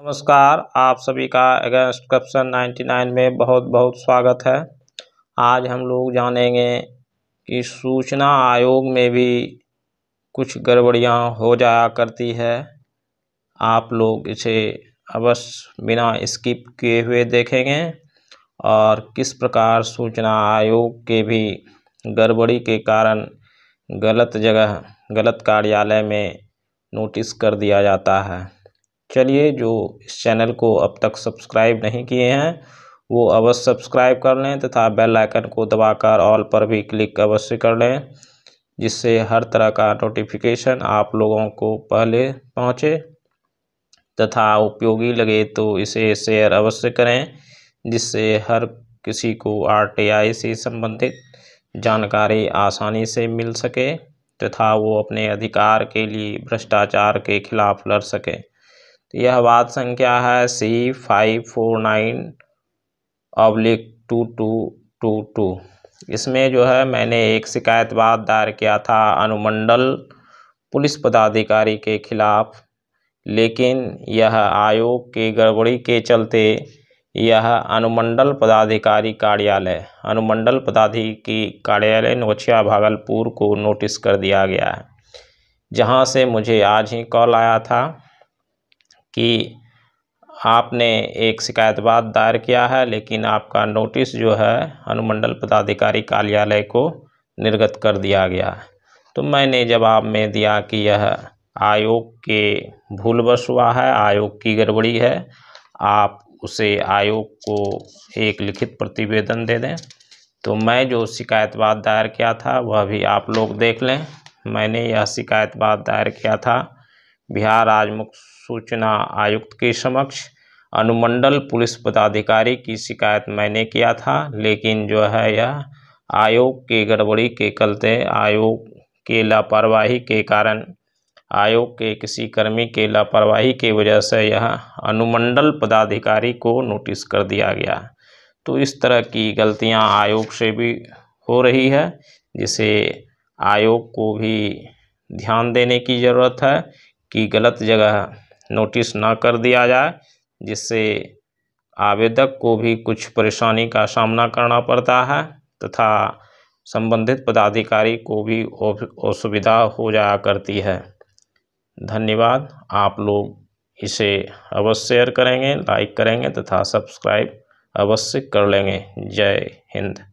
नमस्कार आप सभी का अगस्त कप्सन 99 में बहुत बहुत स्वागत है आज हम लोग जानेंगे कि सूचना आयोग में भी कुछ गड़बड़ियाँ हो जाया करती है आप लोग इसे अवश्य बिना स्किप किए हुए देखेंगे और किस प्रकार सूचना आयोग के भी गड़बड़ी के कारण गलत जगह गलत कार्यालय में नोटिस कर दिया जाता है चलिए जो इस चैनल को अब तक सब्सक्राइब नहीं किए हैं वो अवश्य सब्सक्राइब कर लें तथा बेल आइकन को दबाकर ऑल पर भी क्लिक अवश्य कर लें जिससे हर तरह का नोटिफिकेशन आप लोगों को पहले पहुँचे तथा उपयोगी लगे तो इसे शेयर अवश्य करें जिससे हर किसी को आरटीआई से संबंधित जानकारी आसानी से मिल सके तथा वो अपने अधिकार के लिए भ्रष्टाचार के खिलाफ लड़ सकें तो यह वाद संख्या है C five four nine oblique two two two two इसमें जो है मैंने एक शिकायतवाद दायर किया था अनुमंडल पुलिस पदाधिकारी के खिलाफ लेकिन यह आयोग के गड़बड़ी के चलते यह अनुमंडल पदाधिकारी कार्यालय अनुमंडल पदाधिकारी कार्यालय नोचिया भागलपुर को नोटिस कर दिया गया है जहां से मुझे आज ही कॉल आया था कि आपने एक शिकायतवाद दायर किया है लेकिन आपका नोटिस जो है अनुमंडल पदाधिकारी कार्यालय को निर्गत कर दिया गया है तो मैंने जवाब में दिया कि यह आयोग के भूलवश हुआ है आयोग की गड़बड़ी है आप उसे आयोग को एक लिखित प्रतिवेदन दे दें तो मैं जो शिकायतवाद दायर किया था वह भी आप लोग देख लें मैंने यह शिकायतवाद दायर किया था बिहार राजमुख सूचना आयुक्त के समक्ष अनुमंडल पुलिस पदाधिकारी की शिकायत मैंने किया था लेकिन जो है यह आयोग के गड़बड़ी के चलते आयोग के लापरवाही के कारण आयोग के किसी कर्मी के लापरवाही के वजह से यह अनुमंडल पदाधिकारी को नोटिस कर दिया गया तो इस तरह की गलतियां आयोग से भी हो रही है जिसे आयोग को भी ध्यान देने की ज़रूरत है की गलत जगह नोटिस ना कर दिया जाए जिससे आवेदक को भी कुछ परेशानी का सामना करना पड़ता है तथा संबंधित पदाधिकारी को भी असुविधा हो जाया करती है धन्यवाद आप लोग इसे अवश्य शेयर करेंगे लाइक करेंगे तथा सब्सक्राइब अवश्य कर लेंगे जय हिंद